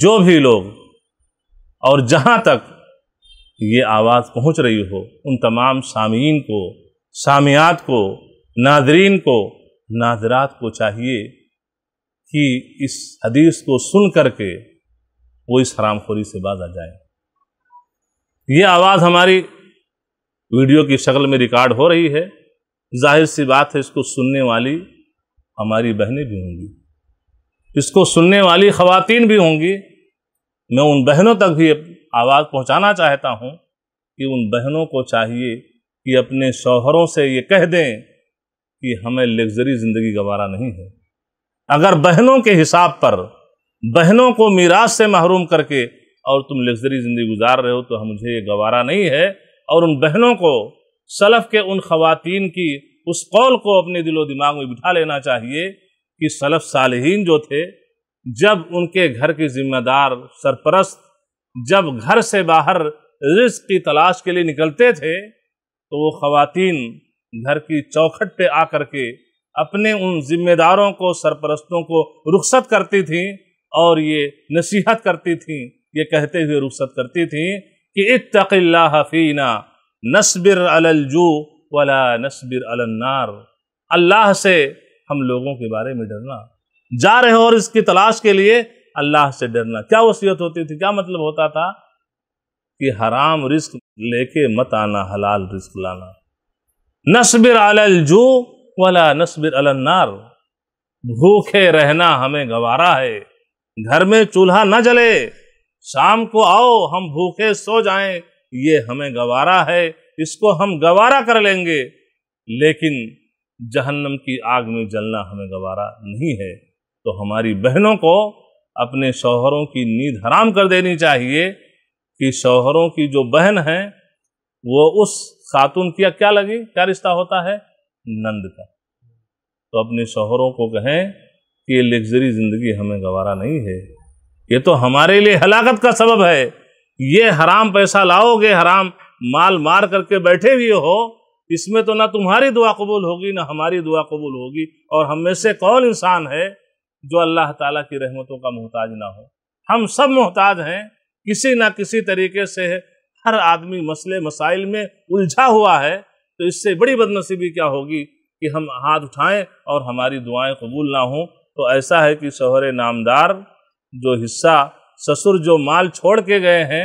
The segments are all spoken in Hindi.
जो भी लोग और जहाँ तक ये आवाज़ पहुँच रही हो उन तमाम सामीन को सामियात को नादरीन को नादरात को चाहिए कि इस हदीस को सुन करके वो इस हरामखोरी से बाज आ जाए ये आवाज़ हमारी वीडियो की शक्ल में रिकॉर्ड हो रही है जाहिर सी बात है इसको सुनने वाली हमारी बहनें भी होंगी इसको सुनने वाली खवतिन भी होंगी मैं उन बहनों तक भी आवाज़ पहुंचाना चाहता हूं कि उन बहनों को चाहिए कि अपने शौहरों से ये कह दें कि हमें लग्जरी ज़िंदगी गवारा नहीं है अगर बहनों के हिसाब पर बहनों को मीराश से महरूम करके और तुम लग्जरी ज़िंदगी गुजार रहे हो तो हम मुझे ये गंवारा नहीं है और उन बहनों को सलफ़ के उन खवतिन की उस कौल को अपने दिलो दिमाग में बिठा लेना चाहिए कि सलफ सालहीन जो थे जब उनके घर की जिम्मेदार सरपरस्त जब घर से बाहर रिस्क की तलाश के लिए निकलते थे तो वो खातन घर की चौखट पे आकर के अपने उन जिम्मेदारों को सरपरस्तों को रुखसत करती थीं और ये नसीहत करती थीं ये कहते हुए रुखसत करती थीं कि इतला हफीना नस्बिर अलजू वला नस्बिर अलन्नार अल्लाह से हम लोगों के बारे में डरना जा रहे हो और इसकी तलाश के लिए अल्लाह से डरना क्या वसीयत होती थी क्या मतलब होता था कि हराम रिस्क लेके मत आना हलाल रिस्क लाना नस्बिर अलल जो वाला नस्बिर अलन्नार भूखे रहना हमें गवारा है घर में चूल्हा न जले शाम को आओ हम भूखे सो जाएं ये हमें गवारा है इसको हम गवारा कर लेंगे लेकिन जहन्नम की आग में जलना हमें गवारा नहीं है तो हमारी बहनों को अपने शौहरों की नींद हराम कर देनी चाहिए कि शौहरों की जो बहन है वो उस खातून की क्या लगी क्या रिश्ता होता है नंद का तो अपने शौहरों को कहें कि ये लग्जरी ज़िंदगी हमें गवारा नहीं है ये तो हमारे लिए हलाकत का सबब है ये हराम पैसा लाओगे हराम माल मार करके बैठे हुए हो इसमें तो ना तुम्हारी दुआ कबूल होगी ना हमारी दुआ कबूल होगी और हम में से कौन इंसान है जो अल्लाह ताला की रहमतों का मोहताज ना हो हम सब मोहताज हैं किसी ना किसी तरीके से हर आदमी मसले मसाइल में उलझा हुआ है तो इससे बड़ी बदनसीबी क्या होगी कि हम हाथ उठाएं और हमारी दुआएं कबूल ना हों तो ऐसा है कि शोहर नामदार जो हिस्सा ससुर जो माल छोड़ के गए हैं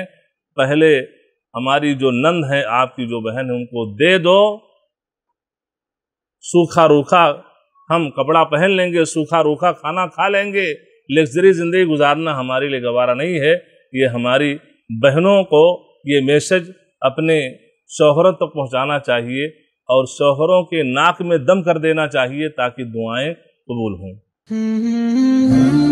पहले हमारी जो नंद है आपकी जो बहन है उनको दे दो सूखा रूखा हम कपड़ा पहन लेंगे सूखा रूखा खाना खा लेंगे लग्जरी ज़िंदगी गुजारना हमारे लिए गवारा नहीं है ये हमारी बहनों को ये मैसेज अपने शोहरों तक तो पहुंचाना चाहिए और शोहरों के नाक में दम कर देना चाहिए ताकि दुआएं कबूल हों हम्म, हम्म, हम्म।